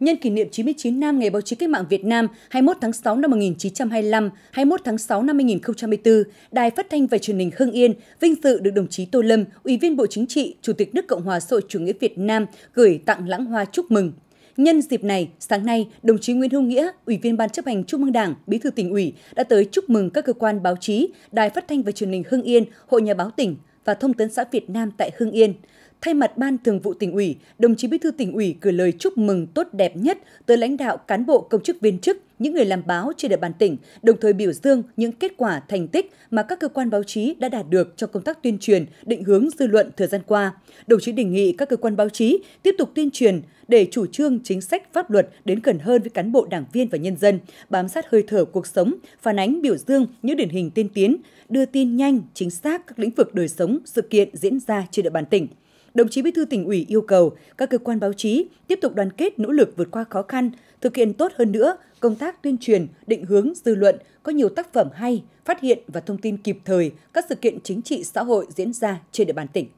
nhân kỷ niệm 99 năm Ngày báo chí cách mạng Việt Nam 21 tháng 6 năm 1925, 21 tháng 6 năm 2024, Đài Phát thanh và Truyền hình Hưng Yên vinh dự được đồng chí Tô Lâm, Ủy viên Bộ Chính trị, Chủ tịch nước Cộng hòa xã hội chủ nghĩa Việt Nam gửi tặng lãng hoa chúc mừng. Nhân dịp này, sáng nay, đồng chí Nguyễn Hữu Nghĩa, Ủy viên Ban chấp hành Trung ương Đảng, Bí thư tỉnh ủy đã tới chúc mừng các cơ quan báo chí, Đài Phát thanh và Truyền hình Hưng Yên, Hội Nhà báo tỉnh và Thông tấn xã Việt Nam tại Hưng Yên. Thay mặt Ban Thường vụ tỉnh ủy, đồng chí Bí thư tỉnh ủy gửi lời chúc mừng tốt đẹp nhất tới lãnh đạo cán bộ công chức viên chức, những người làm báo trên địa bàn tỉnh, đồng thời biểu dương những kết quả thành tích mà các cơ quan báo chí đã đạt được trong công tác tuyên truyền, định hướng dư luận thời gian qua. Đồng chí đề nghị các cơ quan báo chí tiếp tục tuyên truyền để chủ trương chính sách pháp luật đến gần hơn với cán bộ đảng viên và nhân dân, bám sát hơi thở cuộc sống, phản ánh biểu dương những điển hình tiên tiến, đưa tin nhanh, chính xác các lĩnh vực đời sống, sự kiện diễn ra trên địa bàn tỉnh đồng chí Bí thư tỉnh ủy yêu cầu các cơ quan báo chí tiếp tục đoàn kết nỗ lực vượt qua khó khăn, thực hiện tốt hơn nữa công tác tuyên truyền, định hướng dư luận, có nhiều tác phẩm hay, phát hiện và thông tin kịp thời các sự kiện chính trị xã hội diễn ra trên địa bàn tỉnh.